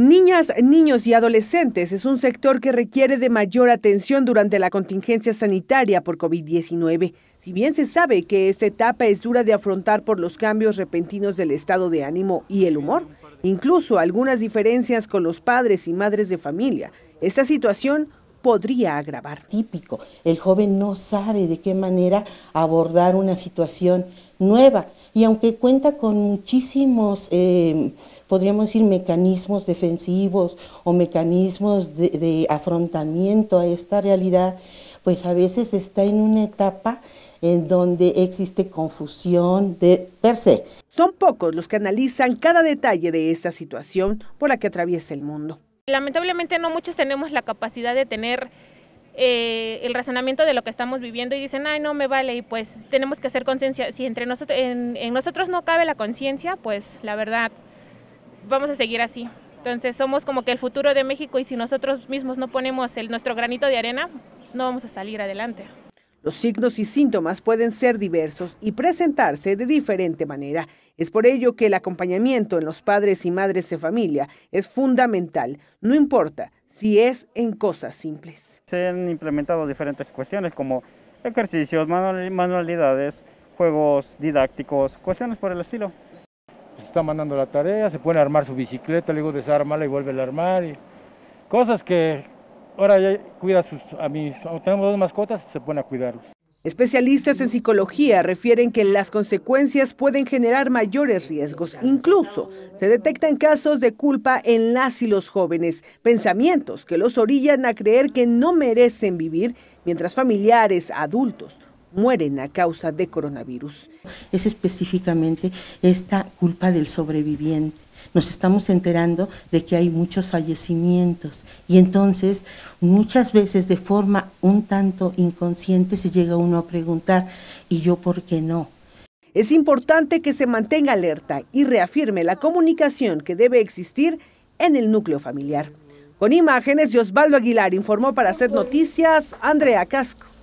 Niñas, niños y adolescentes es un sector que requiere de mayor atención durante la contingencia sanitaria por COVID-19. Si bien se sabe que esta etapa es dura de afrontar por los cambios repentinos del estado de ánimo y el humor, incluso algunas diferencias con los padres y madres de familia, esta situación podría agravar. Típico, el joven no sabe de qué manera abordar una situación nueva y aunque cuenta con muchísimos, eh, podríamos decir, mecanismos defensivos o mecanismos de, afrontamiento a esta realidad, pues a veces está en una etapa en donde existe confusión de per se. Son pocos los que analizan cada detalle de esta situación por la que atraviesa el mundo. Lamentablemente no muchos tenemos la capacidad de tener eh, el razonamiento de lo que estamos viviendo y dicen, ay, no me vale, y pues tenemos que hacer conciencia. Si entre nosotros, en, nosotros no cabe la conciencia, pues la verdad, vamos a seguir así. Entonces somos como que el futuro de México y si nosotros mismos no ponemos el, nuestro granito de arena, no vamos a salir adelante. Los signos y síntomas pueden ser diversos y presentarse de diferente manera. Es por ello que el acompañamiento en los padres y madres de familia es fundamental, no importa si es en cosas simples. Se han implementado diferentes cuestiones como ejercicios, manualidades, juegos didácticos, cuestiones por el estilo. Se está mandando la tarea, se pone a armar su bicicleta, luego desármala y vuelve a armar. Y cosas que ahora ya cuida sus, a mis, tenemos dos mascotas, se pone a cuidarlos. Especialistas en psicología refieren que las consecuencias pueden generar mayores riesgos. Incluso se detectan casos de culpa en las y los jóvenes, pensamientos que los orillan a creer que no merecen vivir, mientras familiares, adultos, mueren a causa de coronavirus. Es específicamente esta culpa del sobreviviente nos estamos enterando de que hay muchos fallecimientos y entonces muchas veces de forma un tanto inconsciente se llega uno a preguntar, ¿y yo por qué no? Es importante que se mantenga alerta y reafirme la comunicación que debe existir en el núcleo familiar. Con imágenes de Osvaldo Aguilar informó para hacer noticias Andrea Casco.